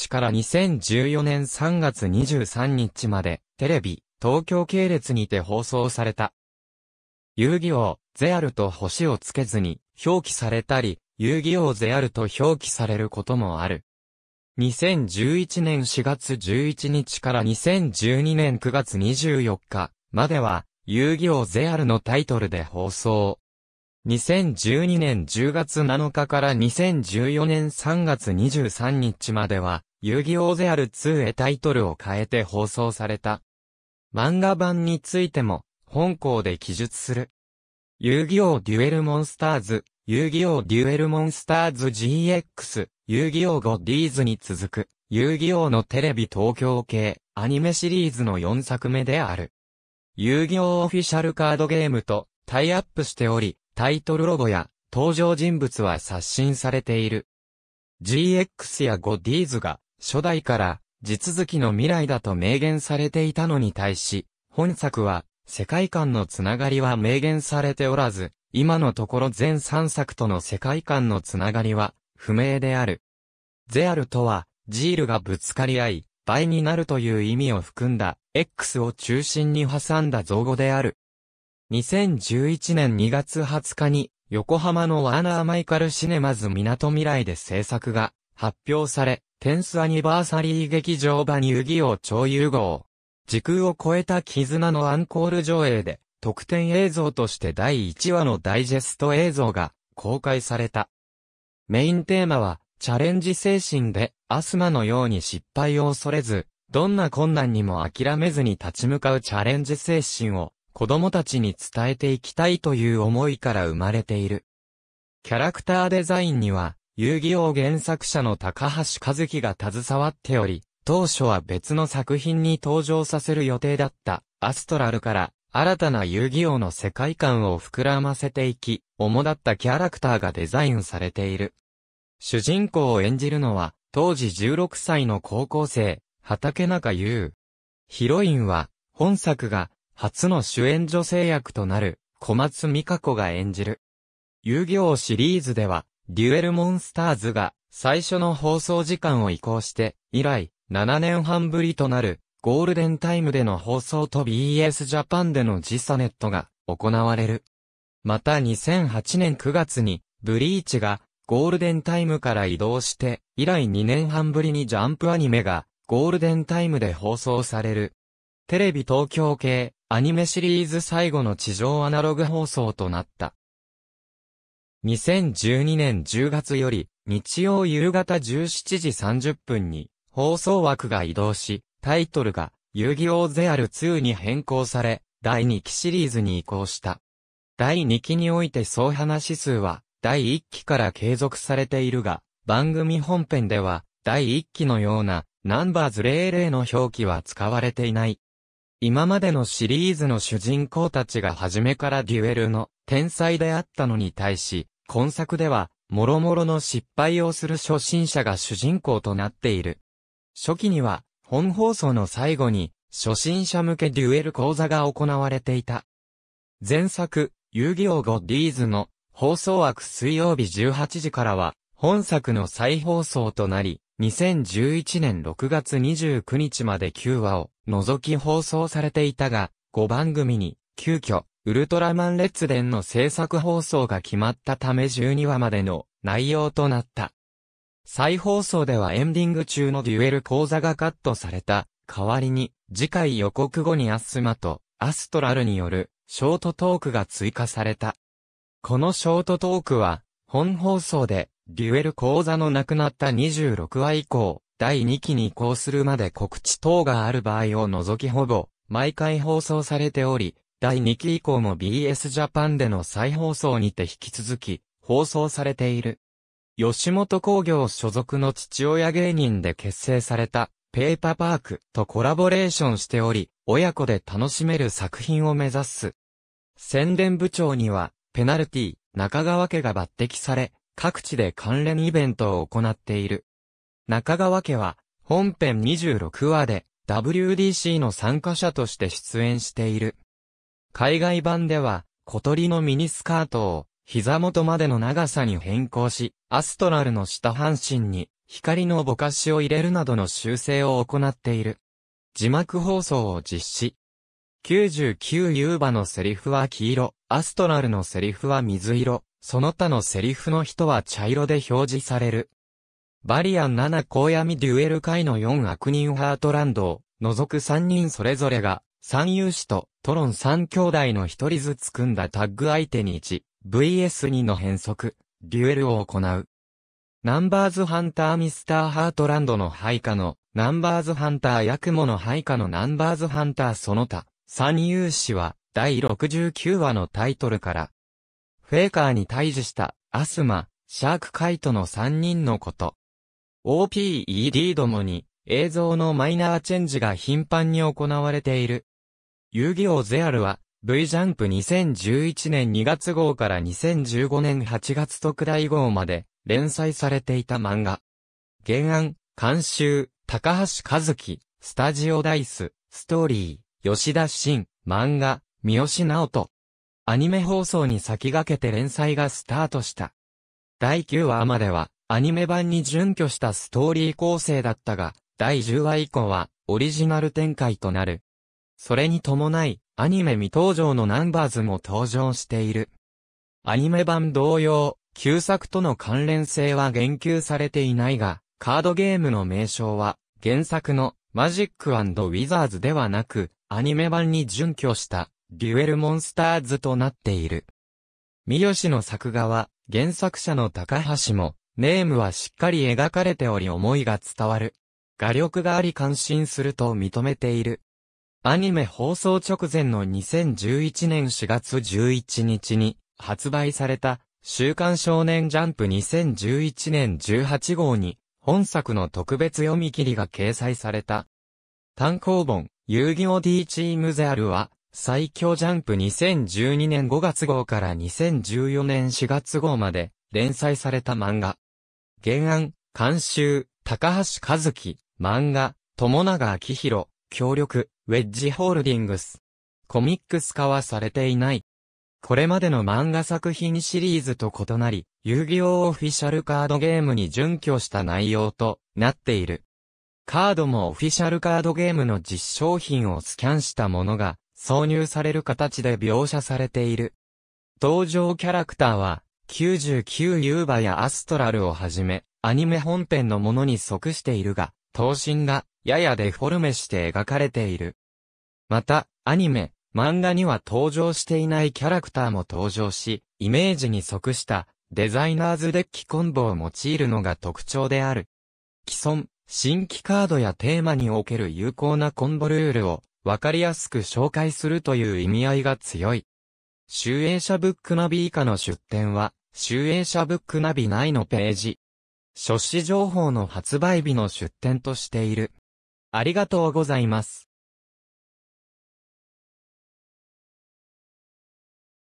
日から2014年3月23日まで、テレビ、東京系列にて放送された。遊戯王、ゼアルと星をつけずに、表記されたり、遊戯王ゼアルと表記されることもある。2011年4月11日から2012年9月24日までは、遊戯王ゼアルのタイトルで放送。2012年10月7日から2014年3月23日までは、遊戯王ゼアル2へタイトルを変えて放送された。漫画版についても、本校で記述する。遊戯王デュエルモンスターズ、遊戯王デュエルモンスターズ GX、遊戯王ゴディーズに続く、遊戯王のテレビ東京系、アニメシリーズの4作目である。遊戯王オフィシャルカードゲームとタイアップしており、タイトルロゴや登場人物は刷新されている。GX やゴディーズが初代から地続きの未来だと明言されていたのに対し、本作は世界観のつながりは明言されておらず、今のところ全3作との世界観のつながりは不明である。ゼアルとは、ジールがぶつかり合い、倍になるという意味を含んだ、X を中心に挟んだ造語である。2011年2月20日に、横浜のワーナーマイカルシネマズ港未来で制作が発表され、テンスアニバーサリー劇場版遊戯王超融合。時空を超えた絆のアンコール上映で、特典映像として第1話のダイジェスト映像が公開された。メインテーマは、チャレンジ精神で、アスマのように失敗を恐れず、どんな困難にも諦めずに立ち向かうチャレンジ精神を、子供たちに伝えていきたいという思いから生まれている。キャラクターデザインには、遊戯王原作者の高橋和樹が携わっており、当初は別の作品に登場させる予定だったアストラルから新たな遊戯王の世界観を膨らませていき、主だったキャラクターがデザインされている。主人公を演じるのは、当時16歳の高校生、畑中優。ヒロインは、本作が、初の主演女性役となる、小松美香子が演じる。遊戯王シリーズでは、デュエルモンスターズが最初の放送時間を移行して、以来、7年半ぶりとなる、ゴールデンタイムでの放送と BS ジャパンでの時差ネットが行われる。また2008年9月に、ブリーチがゴールデンタイムから移動して、以来2年半ぶりにジャンプアニメがゴールデンタイムで放送される。テレビ東京系アニメシリーズ最後の地上アナログ放送となった。2012年10月より、日曜夕方17時30分に、放送枠が移動し、タイトルが、遊戯王ゼアル2に変更され、第2期シリーズに移行した。第2期において総話数は、第1期から継続されているが、番組本編では、第1期のような、ナンバーズ00の表記は使われていない。今までのシリーズの主人公たちが初めからデュエルの天才であったのに対し、今作では、諸々の失敗をする初心者が主人公となっている。初期には、本放送の最後に、初心者向けデュエル講座が行われていた。前作、遊戯王5ーズの放送枠水曜日18時からは、本作の再放送となり、2011年6月29日まで9話を覗き放送されていたが、5番組に、急遽、ウルトラマン列伝の制作放送が決まったため12話までの内容となった。再放送ではエンディング中のデュエル講座がカットされた。代わりに、次回予告後にアスマとアストラルによるショートトークが追加された。このショートトークは、本放送で、デュエル講座のなくなった26話以降、第2期に移行するまで告知等がある場合を除きほぼ、毎回放送されており、第2期以降も BS ジャパンでの再放送にて引き続き、放送されている。吉本工業所属の父親芸人で結成された、ペーパーパークとコラボレーションしており、親子で楽しめる作品を目指す。宣伝部長には、ペナルティ、中川家が抜擢され、各地で関連イベントを行っている。中川家は、本編26話で、WDC の参加者として出演している。海外版では、小鳥のミニスカートを、膝元までの長さに変更し、アストラルの下半身に、光のぼかしを入れるなどの修正を行っている。字幕放送を実施。99ユーバのセリフは黄色、アストラルのセリフは水色、その他のセリフの人は茶色で表示される。バリアン7高闇デュエル界の4悪人ハートランドを除く3人それぞれが、三勇士とトロン3兄弟の一人ずつ組んだタッグ相手に 1VS2 の変則、デュエルを行う。ナンバーズハンターミスターハートランドの配下の、ナンバーズハンターヤクモの配下のナンバーズハンターその他、三勇士は、第69話のタイトルから、フェイカーに対峙した、アスマ、シャークカイトの3人のこと。OPED どもに映像のマイナーチェンジが頻繁に行われている。遊戯王ゼアルは V ジャンプ2011年2月号から2015年8月特大号まで連載されていた漫画。原案、監修、高橋和樹、スタジオダイス、ストーリー、吉田真、漫画、三好直人。アニメ放送に先駆けて連載がスタートした。第9話までは、アニメ版に準拠したストーリー構成だったが、第10話以降は、オリジナル展開となる。それに伴い、アニメ未登場のナンバーズも登場している。アニメ版同様、旧作との関連性は言及されていないが、カードゲームの名称は、原作のマジックウィザーズではなく、アニメ版に準拠した、デュエルモンスターズとなっている。三好の作画は、原作者の高橋も、ネームはしっかり描かれており思いが伝わる。画力があり感心すると認めている。アニメ放送直前の2011年4月11日に発売された週刊少年ジャンプ2011年18号に本作の特別読み切りが掲載された。単行本遊戯王 D チームゼアルは最強ジャンプ2012年5月号から2014年4月号まで連載された漫画。原案、監修、高橋和樹、漫画、友永明宏、協力、ウェッジホールディングス。コミックス化はされていない。これまでの漫画作品シリーズと異なり、遊戯王オフィシャルカードゲームに準拠した内容となっている。カードもオフィシャルカードゲームの実証品をスキャンしたものが挿入される形で描写されている。登場キャラクターは99ユーバやアストラルをはじめ、アニメ本編のものに即しているが、等身が、ややデフォルメして描かれている。また、アニメ、漫画には登場していないキャラクターも登場し、イメージに即したデザイナーズデッキコンボを用いるのが特徴である。既存、新規カードやテーマにおける有効なコンボルールをわかりやすく紹介するという意味合いが強い。集英社ブックナビ以下の出典は集英社ブックナビ内のページ。書誌情報の発売日の出典としている。ありがとうございます。